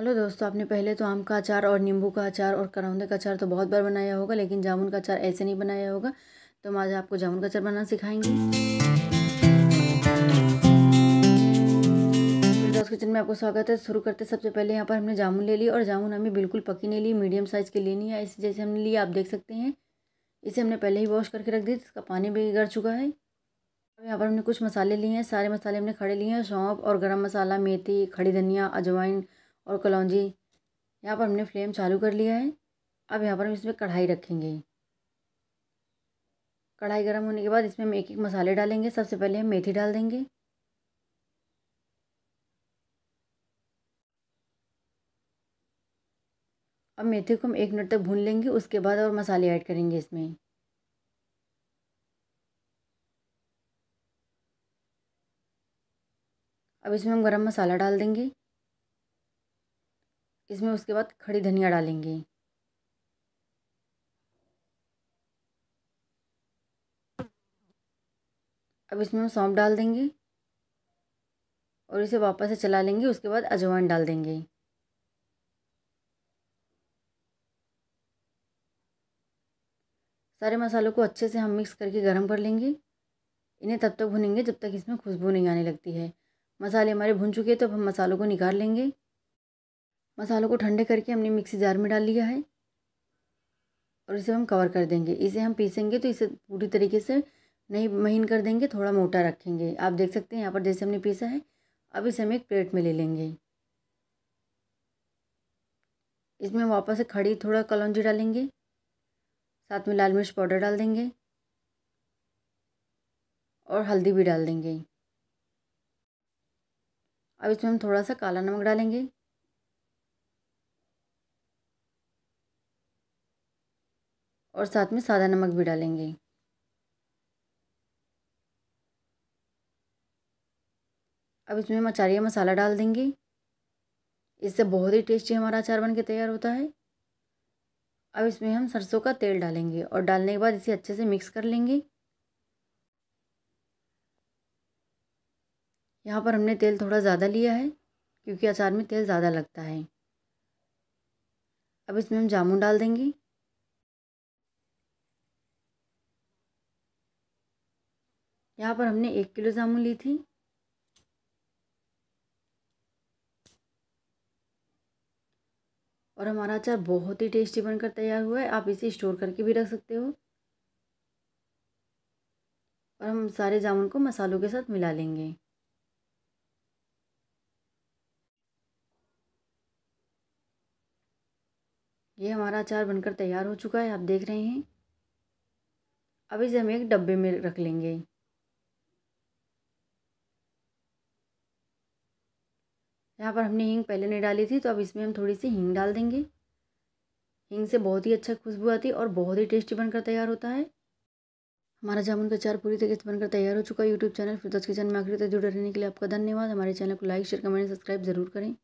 hello दोस्तों आपने पहले तो आम का अचार और नींबू का अचार और करौंदे का अचार तो बहुत बार बनाया होगा लेकिन जामुन का अचार ऐसे नहीं बनाया होगा तो हम आज आपको जामुन का अचार बनाना सिखाएंगे दोस्त किचन में आपको स्वागत है शुरू करते सबसे पहले यहाँ पर हमने जामुन ले ली और जामुन हमें बिल्कुल पकी नहीं ली मीडियम साइज़ की लेनी है ऐसे जैसे हमने लिया आप देख सकते हैं इसे हमने पहले ही वॉश करके रख दी इसका पानी भी गड़ चुका है अब यहाँ पर हमने कुछ मसाले लिए हैं सारे मसाले हमने खड़े लिए हैं सौंप और गर्म मसाला मेथी खड़ी धनिया अजवाइन और कलौंजी यहाँ पर हमने फ्लेम चालू कर लिया है अब यहाँ पर हम इसमें कढ़ाई रखेंगे कढ़ाई गर्म होने के बाद इसमें हम एक एक मसाले डालेंगे सबसे पहले हम मेथी डाल देंगे अब मेथी को हम एक मिनट तक भून लेंगे उसके बाद और मसाले ऐड करेंगे इसमें अब इसमें हम गरम मसाला डाल देंगे इसमें उसके बाद खड़ी धनिया डालेंगे अब इसमें हम सौंप डाल देंगे और इसे वापस से चला लेंगे उसके बाद अजवाइन डाल देंगे सारे मसालों को अच्छे से हम मिक्स करके गर्म कर लेंगे इन्हें तब तक भुनेंगे जब तक इसमें खुशबू नहीं आने लगती है मसाले हमारे भुन चुके हैं तो अब हम मसालों को निकाल लेंगे मसालों को ठंडे करके हमने मिक्सी जार में डाल लिया है और इसे हम कवर कर देंगे इसे हम पीसेंगे तो इसे पूरी तरीके से नहीं महीन कर देंगे थोड़ा मोटा रखेंगे आप देख सकते हैं यहाँ पर जैसे हमने पीसा है अब इसे हम एक प्लेट में ले लेंगे इसमें वापस से खड़ी थोड़ा कलौजी डालेंगे साथ में लाल मिर्च पाउडर डाल देंगे और हल्दी भी डाल देंगे अब इसमें हम थोड़ा सा काला नमक डालेंगे और साथ में सादा नमक भी डालेंगे अब इसमें हम अचारिया मसाला डाल देंगे इससे बहुत ही टेस्टी हमारा अचार बन के तैयार होता है अब इसमें हम सरसों का तेल डालेंगे और डालने के बाद इसे अच्छे से मिक्स कर लेंगे यहाँ पर हमने तेल थोड़ा ज़्यादा लिया है क्योंकि अचार में तेल ज़्यादा लगता है अब इसमें हम जामुन डाल देंगे यहाँ पर हमने एक किलो जामुन ली थी और हमारा अचार बहुत ही टेस्टी बनकर तैयार हुआ है आप इसे स्टोर करके भी रख सकते हो और हम सारे जामुन को मसालों के साथ मिला लेंगे ये हमारा अचार बनकर तैयार हो चुका है आप देख रहे हैं अब इसे हम एक डब्बे में रख लेंगे यहाँ पर हमने हींग पहले नहीं डाली थी तो अब इसमें हम थोड़ी सी हींग डाल देंगे हींग से बहुत ही अच्छा खुशबू आती है और बहुत ही टेस्टी बनकर तैयार होता है हमारा जामुन का चार पूरी तरीके से बनकर तैयार हो चुका है यूट्यूब चैनल फिर दस किचन में आखिर तक जुड़े रहने के लिए आपका धन्यवाद हमारे चैनल को लाइक शेयर कमेंट सब्सक्राइब जरूर करें